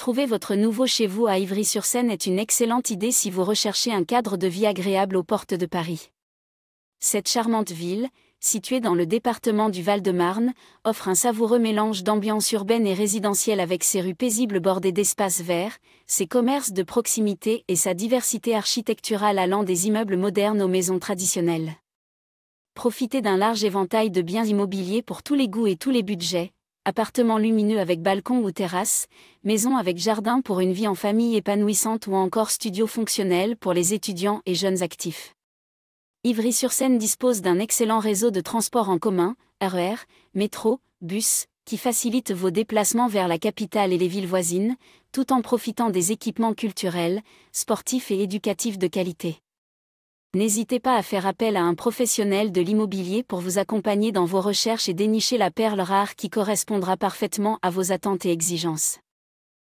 Trouver votre nouveau chez vous à Ivry-sur-Seine est une excellente idée si vous recherchez un cadre de vie agréable aux portes de Paris. Cette charmante ville, située dans le département du Val-de-Marne, offre un savoureux mélange d'ambiance urbaine et résidentielle avec ses rues paisibles bordées d'espaces verts, ses commerces de proximité et sa diversité architecturale allant des immeubles modernes aux maisons traditionnelles. Profitez d'un large éventail de biens immobiliers pour tous les goûts et tous les budgets, appartements lumineux avec balcon ou terrasse, maison avec jardin pour une vie en famille épanouissante ou encore studio fonctionnel pour les étudiants et jeunes actifs. Ivry-sur-Seine dispose d'un excellent réseau de transports en commun, RER, e métro, bus, qui facilite vos déplacements vers la capitale et les villes voisines, tout en profitant des équipements culturels, sportifs et éducatifs de qualité. N'hésitez pas à faire appel à un professionnel de l'immobilier pour vous accompagner dans vos recherches et dénicher la perle rare qui correspondra parfaitement à vos attentes et exigences.